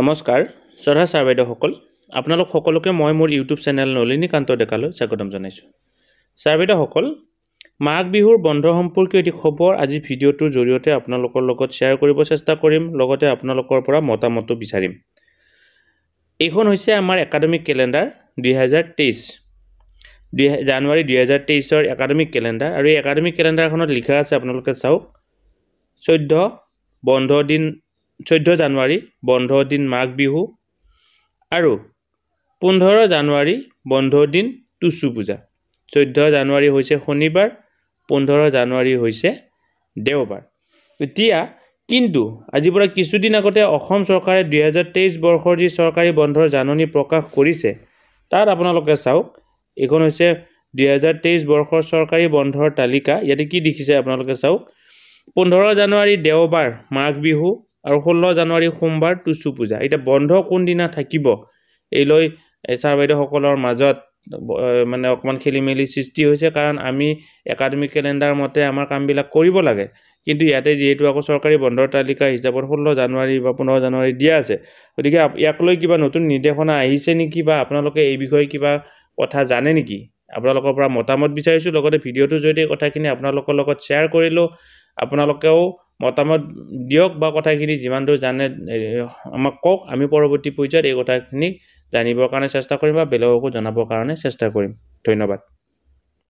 নমস্কাৰ শ্ৰদ্ধা ছাৰ বাইদেউসকল আপোনালোক সকলোকে মই মোৰ ইউটিউব চেনেল নলিনীকান্ত ডেকালৈ স্বাগতম জনাইছোঁ ছাৰ বাইদেউসকল মাঘ বিহুৰ বন্ধ সম্পৰ্কীয় এটি খবৰ আজি ভিডিঅ'টোৰ জৰিয়তে আপোনালোকৰ লগত শ্বেয়াৰ কৰিব চেষ্টা কৰিম লগতে আপোনালোকৰ পৰা মতামতো বিচাৰিম এইখন হৈছে আমাৰ একাডেমিক কেলেণ্ডাৰ দুহেজাৰ তেইছ দুই জানুৱাৰী দুহেজাৰ তেইছৰ একাডেমিক কেলেণ্ডাৰ আৰু এই একাডেমিক কেলেণ্ডাৰখনত লিখা আছে আপোনালোকে চাওক চৈধ্য বন্ধ দিন চৈধ্য জানুৱাৰী বন্ধ দিন মাঘ বিহু আৰু পোন্ধৰ জানুৱাৰী বন্ধ দিন টুচু পূজা চৈধ্য জানুৱাৰী হৈছে শনিবাৰ পোন্ধৰ জানুৱাৰী হৈছে দেওবাৰ এতিয়া কিন্তু আজিৰ পৰা কিছুদিন আগতে অসম চৰকাৰে দুহেজাৰ তেইছ বৰ্ষৰ যি চৰকাৰী বন্ধৰ জাননী প্ৰকাশ কৰিছে তাত আপোনালোকে চাওক এইখন হৈছে দুহেজাৰ তেইছ বৰ্ষৰ চৰকাৰী বন্ধৰ তালিকা ইয়াতে কি দেখিছে আপোনালোকে চাওক পোন্ধৰ জানুৱাৰী দেওবাৰ মাঘ বিহু আৰু ষোল্ল জানুৱাৰী সোমবাৰ টুচু পূজা এতিয়া বন্ধ কোনদিনা থাকিব এই লৈ ছাৰ বাইদেউসকলৰ মাজত মানে অকণমান খেলি মেলি সৃষ্টি হৈছে কাৰণ আমি একাডেমিক কেলেণ্ডাৰ মতে আমাৰ কামবিলাক কৰিব লাগে কিন্তু ইয়াতে যিহেতু আকৌ চৰকাৰী বন্ধৰ তালিকা হিচাপত ষোল্ল জানুৱাৰী বা পোন্ধৰ জানুৱাৰী দিয়া আছে গতিকে ইয়াক লৈ কিবা নতুন নিৰ্দেশনা আহিছে নেকি বা আপোনালোকে এই বিষয়ে কিবা কথা জানে নেকি আপোনালোকৰ পৰা মতামত বিচাৰিছোঁ লগতে ভিডিঅ'টোৰ জৰিয়তে কথাখিনি আপোনালোকৰ লগত শ্বেয়াৰ কৰিলোঁ আপোনালোকেও মতামত দিয়ক বা কথাখিনি যিমান দূৰ জানে আমাক কওক আমি পৰৱৰ্তী পৰ্যায়ত এই কথাখিনি জানিবৰ কাৰণে চেষ্টা কৰিম বা বেলেগকো জনাবৰ কাৰণে চেষ্টা কৰিম ধন্যবাদ